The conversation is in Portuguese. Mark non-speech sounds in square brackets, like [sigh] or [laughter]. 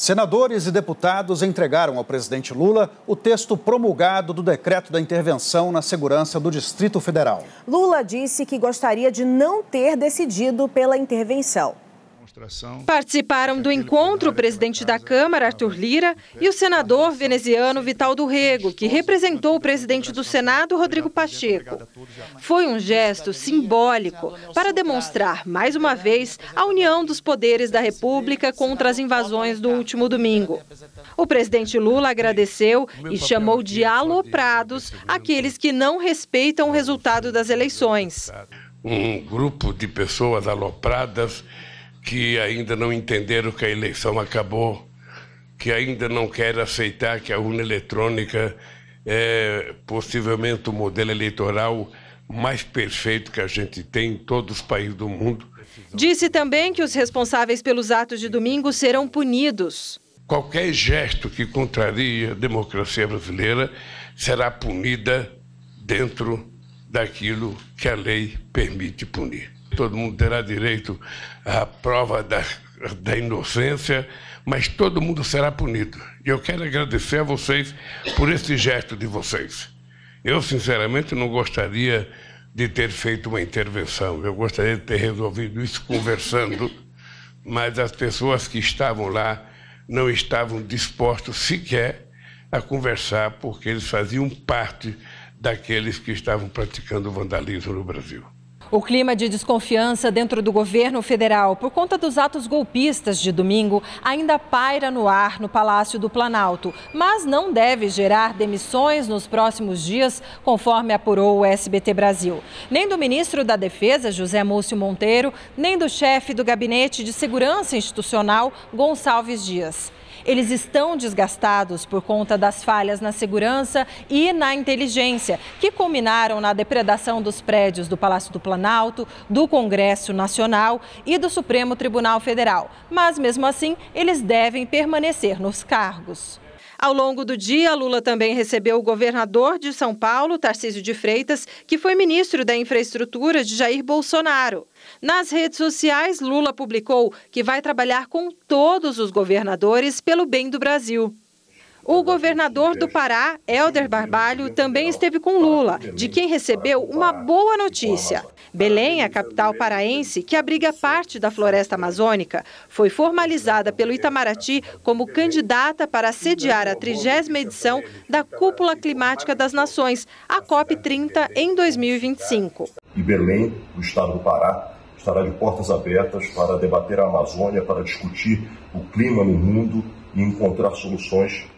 Senadores e deputados entregaram ao presidente Lula o texto promulgado do decreto da intervenção na segurança do Distrito Federal. Lula disse que gostaria de não ter decidido pela intervenção. Participaram do encontro o presidente da Câmara, Arthur Lira, e o senador veneziano Vital do Rego, que representou o presidente do Senado, Rodrigo Pacheco. Foi um gesto simbólico é para demonstrar, mais uma é vez, a união dos poderes da República contra as invasões do último domingo. O presidente Lula agradeceu e chamou é de aloprados aqueles que não respeitam o resultado das eleições. Um grupo de pessoas alopradas que ainda não entenderam que a eleição acabou, que ainda não querem aceitar que a urna eletrônica é possivelmente o modelo eleitoral mais perfeito que a gente tem em todos os países do mundo. Disse também que os responsáveis pelos atos de domingo serão punidos. Qualquer gesto que contraria a democracia brasileira será punida dentro daquilo que a lei permite punir. Todo mundo terá direito à prova da, da inocência, mas todo mundo será punido. E eu quero agradecer a vocês por esse gesto de vocês. Eu, sinceramente, não gostaria de ter feito uma intervenção. Eu gostaria de ter resolvido isso conversando, [laughs] mas as pessoas que estavam lá não estavam dispostos sequer a conversar, porque eles faziam parte daqueles que estavam praticando vandalismo no Brasil. O clima de desconfiança dentro do governo federal por conta dos atos golpistas de domingo ainda paira no ar no Palácio do Planalto, mas não deve gerar demissões nos próximos dias, conforme apurou o SBT Brasil. Nem do ministro da Defesa, José Múcio Monteiro, nem do chefe do Gabinete de Segurança Institucional, Gonçalves Dias. Eles estão desgastados por conta das falhas na segurança e na inteligência, que culminaram na depredação dos prédios do Palácio do Planalto, do Congresso Nacional e do Supremo Tribunal Federal. Mas, mesmo assim, eles devem permanecer nos cargos. Ao longo do dia, Lula também recebeu o governador de São Paulo, Tarcísio de Freitas, que foi ministro da Infraestrutura de Jair Bolsonaro. Nas redes sociais, Lula publicou que vai trabalhar com todos os governadores pelo bem do Brasil. O governador do Pará, Helder Barbalho, também esteve com Lula, de quem recebeu uma boa notícia. Belém, a capital paraense, que abriga parte da floresta amazônica, foi formalizada pelo Itamaraty como candidata para sediar a trigésima edição da Cúpula Climática das Nações, a COP30, em 2025. E Belém, o estado do Pará, estará de portas abertas para debater a Amazônia, para discutir o clima no mundo e encontrar soluções